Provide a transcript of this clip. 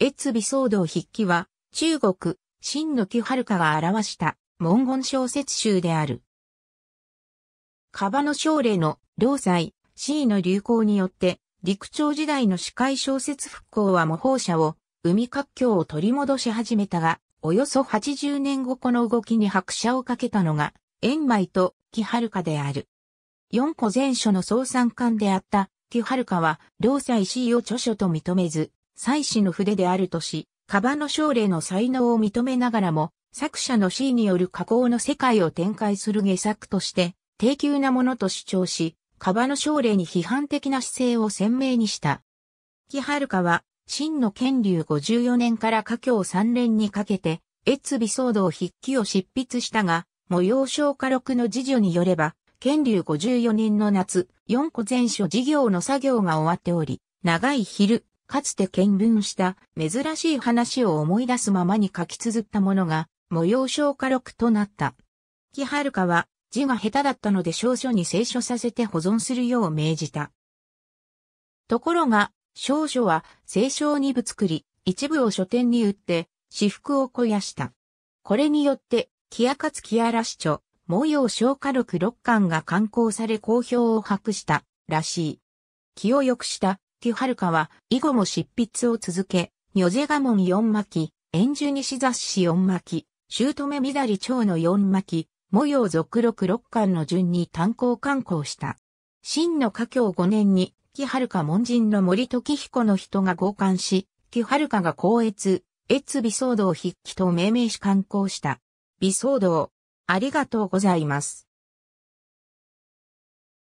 越美騒動筆記は、中国、真の木遥が表した文言小説集である。カバの将令の、老死 C の流行によって、陸朝時代の司会小説復興は模倣者を、海活況を取り戻し始めたが、およそ80年後この動きに拍車をかけたのが、円米と木遥である。4個前書の総参観であった、木遥は、老死 C を著書と認めず、祭祀の筆であるとし、カバの将令の才能を認めながらも、作者の死による加工の世界を展開する下作として、低級なものと主張し、カバの将令に批判的な姿勢を鮮明にした。木遥は、真の権竜54年から家境3連にかけて、越尾騒動筆記を執筆したが、模様小家録の次女によれば、権竜54年の夏、4個前書事業の作業が終わっており、長い昼、かつて見聞した珍しい話を思い出すままに書き綴ったものが模様消化録となった。木春香は字が下手だったので少書に清書させて保存するよう命じた。ところが、少書は清書にぶつくり、一部を書店に売って、私服を肥やした。これによって、木赤津木荒市著、模様消化録6巻が刊行され好評を博した、らしい。気を良くした木遥は、以後も執筆を続け、女ガモ門四巻、円ニ西雑誌四巻、シュメミダリ蝶の四巻、模様続録六巻の順に単行刊行した。真の華境五年に、木遥門人の森時彦の人が合刊し、木遥が高越、越美騒動筆記と命名し刊行した。美騒動。ありがとうございます。